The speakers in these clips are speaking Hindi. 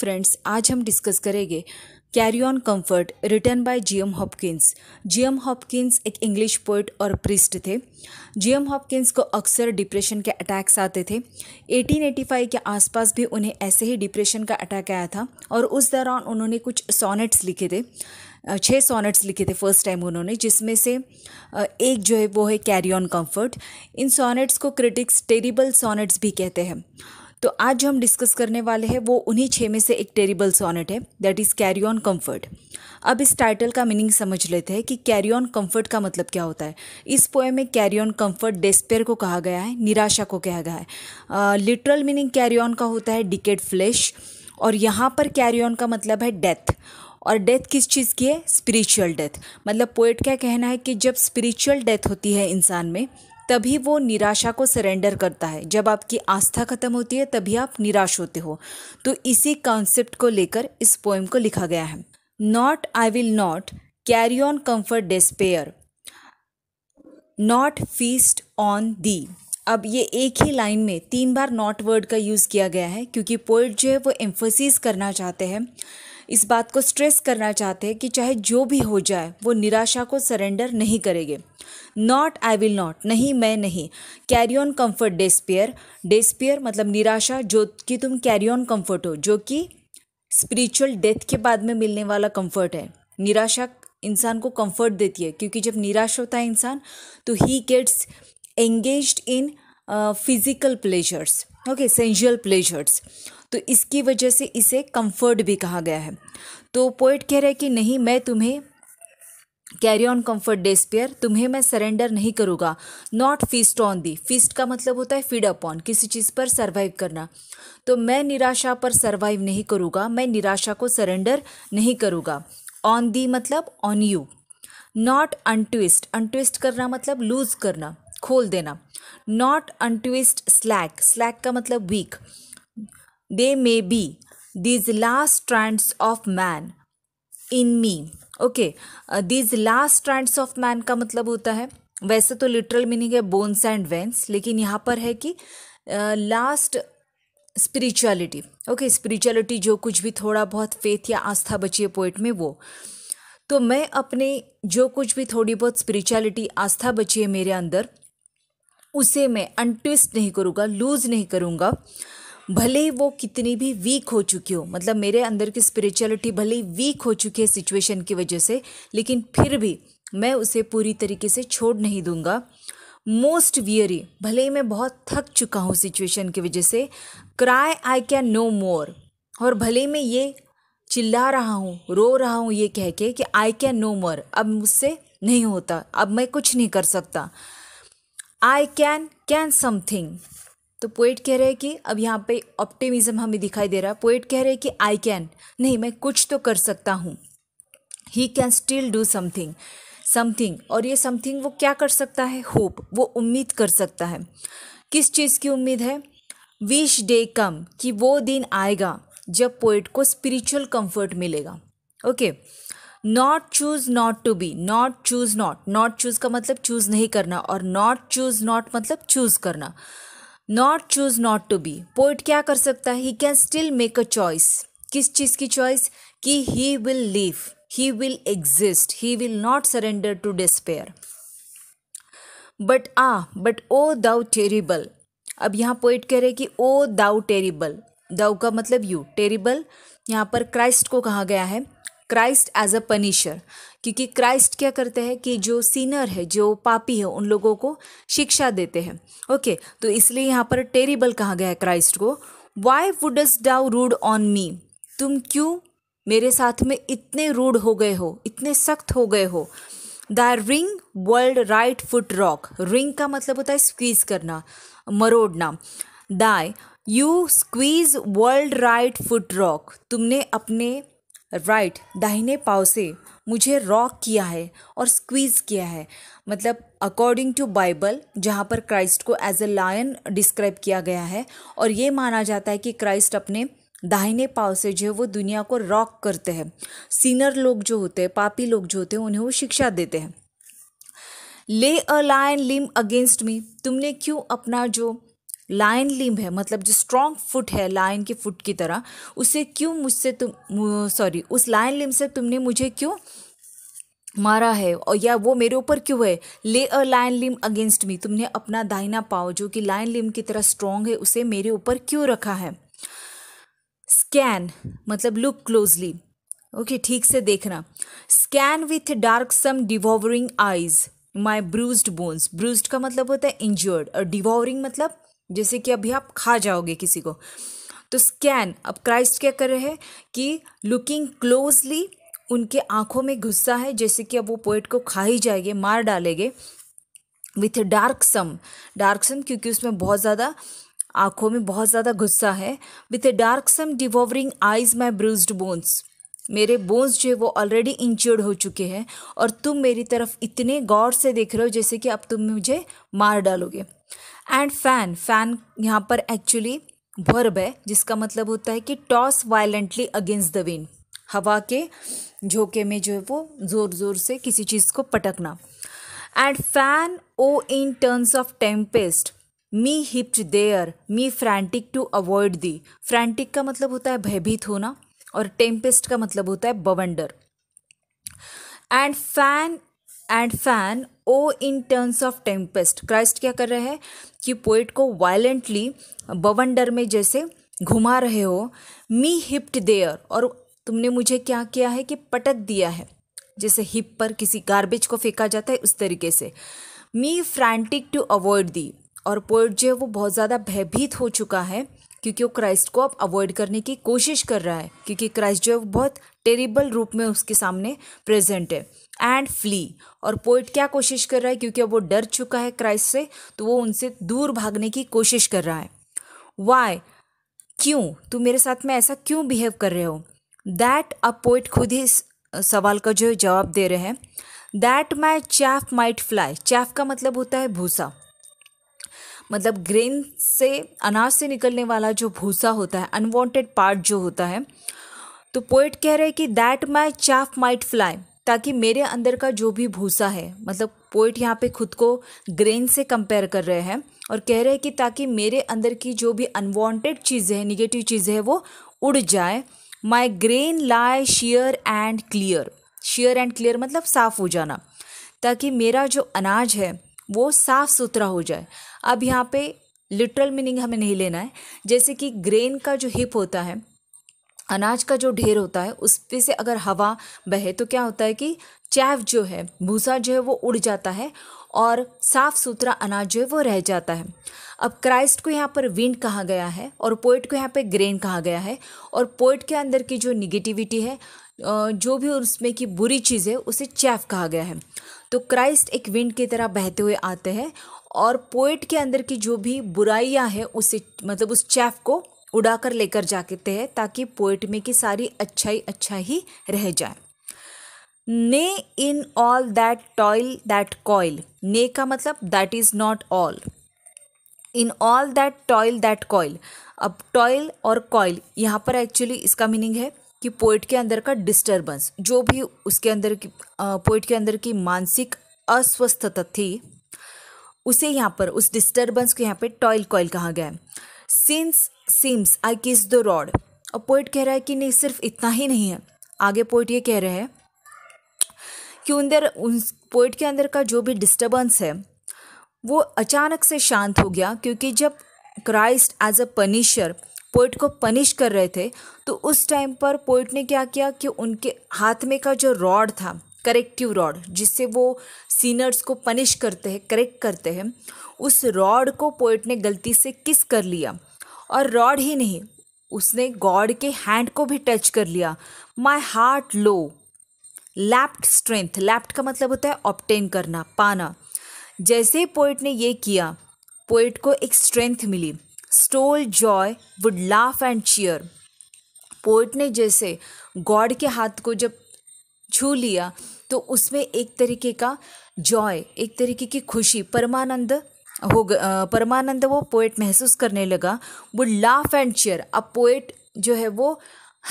फ्रेंड्स आज हम डिस्कस करेंगे carrion comfort written by G M Hopkins G M Hopkins एक इंग्लिश पोइट और प्रिस्ट थे जी एम हॉपकिंस को अक्सर डिप्रेशन के अटैक्स आते थे 1885 के आसपास भी उन्हें ऐसे ही डिप्रेशन का अटैक आया था और उस दौरान उन्होंने कुछ सोनेट्स लिखे थे छः सोनेट्स लिखे थे फर्स्ट टाइम उन्होंने जिसमें से एक जो है वो है carrion comfort in sonnets को क्रिटिक्स टेरिबल सोनेट्स भी कहते हैं तो आज जो हम डिस्कस करने वाले हैं वो उन्हीं छः में से एक टेरिबल सोनेट है that is carrion comfort अब इस टाइटल का मीनिंग समझ लेते हैं कि कैरी ऑन कम्फर्ट का मतलब क्या होता है इस पोएम में कैरी ऑन कम्फर्ट डेस्पेयर को कहा गया है निराशा को कहा गया है लिटरल मीनिंग कैरी ऑन का होता है डिकेट फ्लैश और यहाँ पर कैरी ऑन का मतलब है डेथ और डेथ किस चीज़ की है स्पिरिचुअल डेथ मतलब पोएट क्या कहना है कि जब स्पिरिचुअल डेथ होती है इंसान में तभी वो निराशा को सरेंडर करता है जब आपकी आस्था खत्म होती है तभी आप निराश होते हो तो इसी कॉन्सेप्ट को लेकर इस पोएम को लिखा गया है not I will not carrion comfort despair not feast on thee अब ये एक ही लाइन में तीन बार नॉट वर्ड का यूज़ किया गया है क्योंकि पोइट जो है वो एम्फोसिस करना चाहते हैं इस बात को स्ट्रेस करना चाहते हैं कि चाहे जो भी हो जाए वो निराशा को सरेंडर नहीं करेंगे नॉट आई विल नॉट नहीं मैं नहीं carrion comfort despair despair मतलब निराशा जो कि तुम कैरी ऑन कम्फर्ट हो जो कि स्पिरिचुअल डेथ के बाद में मिलने वाला कम्फर्ट है निराशा इंसान को कम्फर्ट देती है क्योंकि जब निराश होता है इंसान तो he gets engage in physical pleasures okay sensual pleasures तो इसकी वजह से इसे कंफर्ट भी कहा गया है तो पोइट कह रहा है कि नहीं मैं तुम्हें कैरी ऑन कम्फर्ट डेस्पियर तुम्हें मैं सरेंडर नहीं करूँगा not feast on thee feast का मतलब होता है फीड ऑन किसी चीज़ पर सर्वाइव करना तो मैं निराशा पर सर्वाइव नहीं करूँगा मैं निराशा को सरेंडर नहीं करूँगा ऑन दी मतलब on you not untwist untwist करना मतलब लूज करना खोल देना नॉट अनट्विस्ट स्लैक स्लैक का मतलब weak they may be these last strands of man in me okay these last strands of man का मतलब होता है वैसे तो लिटरल मीनिंग है बोन्स एंड वेंस लेकिन यहाँ पर है कि last uh, spirituality okay spirituality जो कुछ भी थोड़ा बहुत फेथ या आस्था बची है पोइट में वो तो मैं अपने जो कुछ भी थोड़ी बहुत स्पिरिचुअलिटी आस्था बची है मेरे अंदर उसे मैं अनट्विस्ट नहीं करूँगा लूज़ नहीं करूँगा भले ही वो कितनी भी वीक हो चुकी हो मतलब मेरे अंदर की स्पिरिचुअलिटी भले ही वीक हो चुकी है सिचुएशन की वजह से लेकिन फिर भी मैं उसे पूरी तरीके से छोड़ नहीं दूंगा मोस्ट वियरी भले ही मैं बहुत थक चुका हूँ सिचुएशन की वजह से cry I can no more और भले ही मैं ये चिल्ला रहा हूँ रो रहा हूँ ये कह के कि आई कैन नो मोर अब मुझसे नहीं होता अब मैं कुछ नहीं कर सकता आई कैन कैन समथिंग तो पोइट कह रहे हैं कि अब यहाँ पे ऑप्टिमिज्म हमें दिखाई दे रहा है पोइट कह रहे हैं कि आई कैन नहीं मैं कुछ तो कर सकता हूँ he can still do something something और ये समथिंग वो क्या कर सकता है होप वो उम्मीद कर सकता है किस चीज़ की उम्मीद है विश डे कम कि वो दिन आएगा जब पोइट को स्पिरिचुअल कंफर्ट मिलेगा okay okay. Not choose not to be not choose not not choose का मतलब चूज नहीं करना और नॉट चूज नॉट मतलब चूज करना not choose not to be poet क्या कर सकता है he can still make a choice किस चीज़ की चॉइस कि he will live he will exist he will not surrender to despair but ah but O thou terrible अब यहाँ पोइट कह रहे कि ओ दाउ टेरिबल दाउ का मतलब यू टेरिबल यहाँ पर क्राइस्ट को कहा गया है क्राइस्ट एज अ पनिशर क्योंकि क्राइस्ट क्या करते हैं कि जो सीनर है जो पापी है उन लोगों को शिक्षा देते हैं ओके okay, तो इसलिए यहाँ पर टेरिबल कहा गया है क्राइस्ट को वाई वुडस डाउ रूड ऑन मी तुम क्यों मेरे साथ में इतने रूड हो गए हो इतने सख्त हो गए हो the wring world right foot rock wring का मतलब होता है स्क्वीज करना मरोड़ना thy you squeeze world right foot rock तुमने अपने राइट right, दाहिने पाव से मुझे रॉक किया है और स्क्वीज़ किया है मतलब अकॉर्डिंग टू बाइबल जहाँ पर क्राइस्ट को एज अ लायन डिस्क्राइब किया गया है और ये माना जाता है कि क्राइस्ट अपने दाहिने पाव से जो है वो दुनिया को रॉक करते हैं सीनर लोग जो होते हैं पापी लोग जो होते हैं उन्हें वो शिक्षा देते हैं ले a lion Liam against me तुमने क्यों अपना जो लाइन लिम्ब है मतलब जो स्ट्रॉन्ग फुट है लाइन की फुट की तरह उसे क्यों मुझसे तुम सॉरी उस लाइन लिम्ब से तुमने मुझे क्यों मारा है और या वो मेरे ऊपर क्यों है ले a line Liam against me तुमने अपना दाहिना पाओ जो कि लाइन लिम की तरह स्ट्रॉन्ग है उसे मेरे ऊपर क्यों रखा है स्कैन मतलब लुक क्लोजली ओके ठीक से देखना scan with darksome devouring eyes my bruised bones bruised का मतलब होता है इंजर्ड और डिवोवरिंग मतलब जैसे कि अभी आप खा जाओगे किसी को तो स्कैन अब क्राइस्ट क्या कर रहे हैं कि लुकिंग क्लोजली उनके आंखों में गुस्सा है जैसे कि अब वो पोइट को खा ही जाएंगे मार डालेंगे with darksome darksome क्योंकि उसमें बहुत ज़्यादा आंखों में बहुत ज़्यादा गुस्सा है with a darksome devouring eyes my bruised bones मेरे बोन्स जो है वो ऑलरेडी इंच्योर्ड हो चुके हैं और तुम मेरी तरफ इतने गौर से देख रहे हो जैसे कि अब तुम मुझे मार डालोगे एंड फैन फैन यहाँ पर एक्चुअली भर्ब है जिसका मतलब होता है कि toss violently against the wind हवा के झोंके में जो है वो ज़ोर ज़ोर से किसी चीज़ को पटकना and fan O in terms of tempest me heaped there me frantic to avoid thee frantic का मतलब होता है भयभीत होना और टेम्पेस्ट का मतलब होता है बवंडर and fan and fan O in terms of tempest Christ क्या कर रहे हैं कि पोइट को वायलेंटली बवंडर में जैसे घुमा रहे हो मी हिप्ट देयर और तुमने मुझे क्या किया है कि पटक दिया है जैसे हिप पर किसी गार्बेज को फेंका जाता है उस तरीके से मी फ्रांटिक टू अवॉइड दी और पोइट जो है वो बहुत ज़्यादा भयभीत हो चुका है क्योंकि वो क्राइस्ट को अब अवॉइड करने की कोशिश कर रहा है क्योंकि क्राइस्ट जो है वो बहुत टेरिबल रूप में उसके सामने प्रेजेंट है एंड फ्ली और पोइट क्या कोशिश कर रहा है क्योंकि अब वो डर चुका है क्राइस्ट से तो वो उनसे दूर भागने की कोशिश कर रहा है वाई क्यों तुम मेरे साथ में ऐसा क्यों बिहेव कर रहे हो दैट अब पोइट खुद ही सवाल का जो जवाब दे रहे हैं that my chaff might fly chaff का मतलब होता है भूसा मतलब ग्रेन से अनाज से निकलने वाला जो भूसा होता है अनवांटेड पार्ट जो होता है तो पोइट कह रहे हैं कि that my chaff might fly ताकि मेरे अंदर का जो भी भूसा है मतलब पोइट यहाँ पे खुद को ग्रेन से कंपेयर कर रहे हैं और कह रहे हैं कि ताकि मेरे अंदर की जो भी अनवांटेड चीज़ें हैं निगेटिव चीज़ें हैं वो उड़ जाए my grain lie sheer and clear sheer and clear मतलब साफ़ हो जाना ताकि मेरा जो अनाज है वो साफ़ सुथरा हो जाए अब यहाँ पे लिटरल मीनिंग हमें नहीं लेना है जैसे कि ग्रेन का जो हिप होता है अनाज का जो ढेर होता है उस पर से अगर हवा बहे तो क्या होता है कि चैव जो है भूसा जो है वो उड़ जाता है और साफ सुथरा अनाज जो है वो रह जाता है अब क्राइस्ट को यहाँ पर विंड कहा गया है और पोइट को यहाँ पे ग्रेन कहा गया है और पोइट के अंदर की जो निगेटिविटी है जो भी उसमें की बुरी चीज़ है उसे चैफ कहा गया है तो क्राइस्ट एक विंड की तरह बहते हुए आते हैं और पोइट के अंदर की जो भी बुराइयाँ है उसे मतलब उस चैफ को उड़ाकर लेकर जाते हैं ताकि पोएट्री की सारी अच्छाई अच्छा ही रह जाए nay in all that toil that coil nay का मतलब that is not all in all that toil that coil अब टॉयल और कॉयल यहाँ पर एक्चुअली इसका मीनिंग है कि पोइट के अंदर का डिस्टर्बेंस जो भी उसके अंदर की पोइट के अंदर की मानसिक अस्वस्थता थी उसे यहाँ पर उस डिस्टर्बेंस को यहाँ पे टॉयल कॉयल कहा गया है सिंस सिम्स आई किस द रॉड और पोइट कह रहा है कि नहीं सिर्फ इतना ही नहीं है आगे पोइट ये कह रहे हैं कि अंदर उन पोइट के अंदर का जो भी डिस्टर्बेंस है वो अचानक से शांत हो गया क्योंकि जब Christ as a punisher poet को पनिश कर रहे थे तो उस टाइम पर पोइट ने क्या किया कि उनके हाथ में का जो रॉड था करेक्टिव रॉड जिससे वो सीनर्स को पनिश करते हैं करेक्ट करते हैं उस रॉड को पोइट ने गलती से किस कर लिया और रॉड ही नहीं उसने गॉड के हैंड को भी टच कर लिया माई हार्ट लो लैप्ट स्ट्रेंथ लैप्ट का मतलब होता है ऑप्टेन करना पाना जैसे ही पोइट ने ये किया पोइट को एक स्ट्रेंथ मिली stole joy would laugh and cheer poet ने जैसे गॉड के हाथ को जब छू लिया तो उसमें एक तरीके का जॉय एक तरीके की खुशी परमानंद हो परमानंद वो पोएट महसूस करने लगा वो लाफ एंड चेयर अब पोएट जो है वो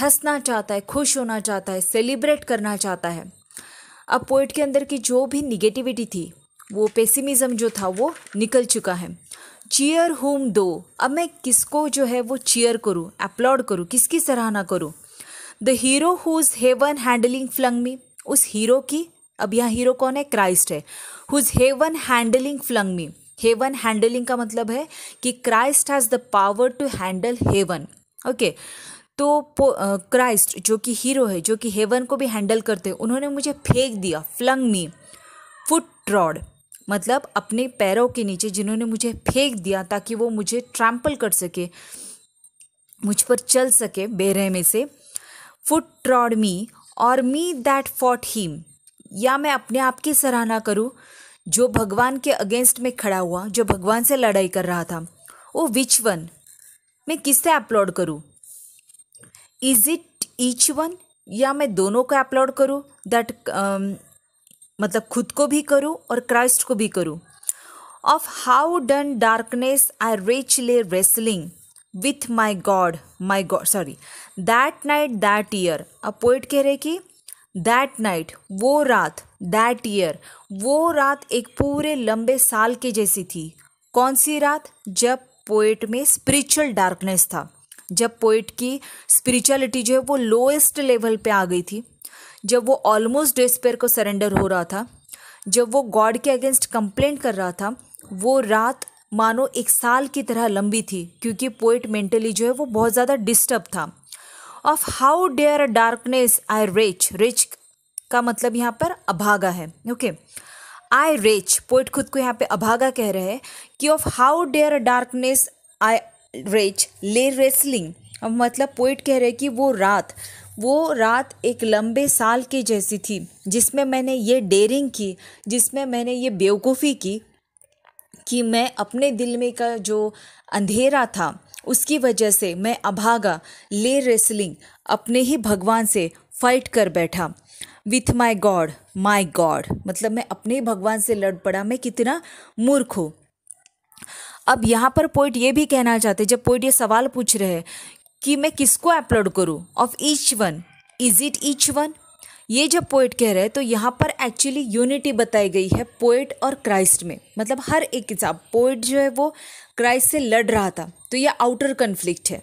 हंसना चाहता है खुश होना चाहता है सेलिब्रेट करना चाहता है अब पोइट के अंदर की जो भी निगेटिविटी थी वो पेसिमिज़म जो था वो निकल चुका है चीयर होम दो अब मैं किसको जो है वो चीयर करूँ अपलॉड करूँ किसकी सराहना करूँ the hero whose heaven handling flung me उस हीरो की अब यहाँ हीरो कौन है क्राइस्ट है whose heaven handling flung me heaven handling का मतलब है कि Christ has the power to handle heaven okay तो क्राइस्ट जो कि हीरो है जो कि हेवन को भी हैंडल करते हैं उन्होंने मुझे फेंक दिया फ्लंग मी फुट ट्रॉड मतलब अपने पैरों के नीचे जिन्होंने मुझे फेंक दिया ताकि वो मुझे ट्रैम्पल कर सके मुझ पर चल सके बेरहमे से फुट ट्रॉड मी और मी दैट फॉट हीम या मैं अपने आप की सराहना करूँ जो भगवान के अगेंस्ट में खड़ा हुआ जो भगवान से लड़ाई कर रहा था वो विच वन मैं किससे अपलोड करूँ इज़ इट ईच वन या मैं दोनों को अपलोड करूँ दैट मतलब खुद को भी करूँ और क्राइस्ट को भी करूँ of how done darkness I lay wrestling with my God my God sorry that night that year अब पोइट कह रहे कि दैट नाइट वो रात दैट ईयर वो रात एक पूरे लंबे साल के जैसी थी कौन सी रात जब पोइट में स्पिरिचुअल डार्कनेस था जब पोइट की स्पिरिचुअलिटी जो है वो लोएस्ट लेवल पे आ गई थी जब वो ऑलमोस्ट डेस्पेयर को सरेंडर हो रहा था जब वो गॉड के अगेंस्ट कंप्लेंट कर रहा था वो रात मानो एक साल की तरह लंबी थी क्योंकि पोइट मेंटली जो है वो बहुत ज़्यादा डिस्टर्ब था of how dare darkness I wretch wretch का मतलब यहाँ पर अभागा है ओके आई रिच पोइट खुद को यहाँ पे अभागा कह रहे हैं कि of how dare darkness I rich ले रेसलिंग अब मतलब पोइट कह रहे हैं कि वो रात वो रात एक लंबे साल के जैसी थी जिसमें मैंने ये डेयरिंग की जिसमें मैंने ये बेवकूफ़ी की कि मैं अपने दिल में का जो अंधेरा था उसकी वजह से मैं अभागा ले रेसलिंग अपने ही भगवान से फाइट कर बैठा with my God my God मतलब मैं अपने ही भगवान से लड़ पड़ा मैं कितना मूर्ख हूँ अब यहाँ पर पोइट ये भी कहना चाहते जब पोइट ये सवाल पूछ रहे हैं कि मैं किसको अपलोड करूँ of each one is it each one ये जब पोइट कह रहे हैं तो यहाँ पर एक्चुअली यूनिटी बताई गई है पोइट और क्राइस्ट में मतलब हर एक हिसाब पोइट जो है वो क्राइस्ट से लड़ रहा था तो ये आउटर कन्फ्लिक्ट है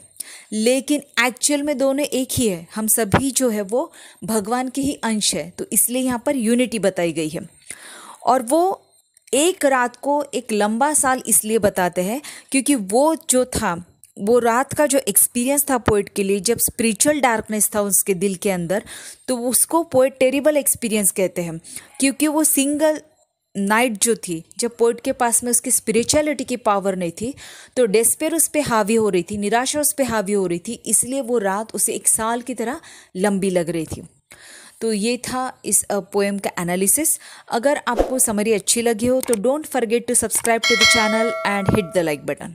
लेकिन एक्चुअल में दोनों एक ही है हम सभी जो है वो भगवान के ही अंश है तो इसलिए यहाँ पर यूनिटी बताई गई है और वो एक रात को एक लंबा साल इसलिए बताते हैं क्योंकि वो जो था वो रात का जो एक्सपीरियंस था पोइट के लिए जब स्पिरिचुअल डार्कनेस था उसके दिल के अंदर तो उसको पोइट टेरिबल एक्सपीरियंस कहते हैं क्योंकि वो सिंगल नाइट जो थी जब पोइट के पास में उसकी स्पिरिचुअलिटी की पावर नहीं थी तो डेस्पेर उस पर हावी हो रही थी निराशा उस पर हावी हो रही थी इसलिए वो रात उसे एक साल की तरह लंबी लग रही थी तो ये था इस पोएम का एनालिसिस अगर आपको समरी अच्छी लगी हो तो don't forget to subscribe to the channel and hit the like button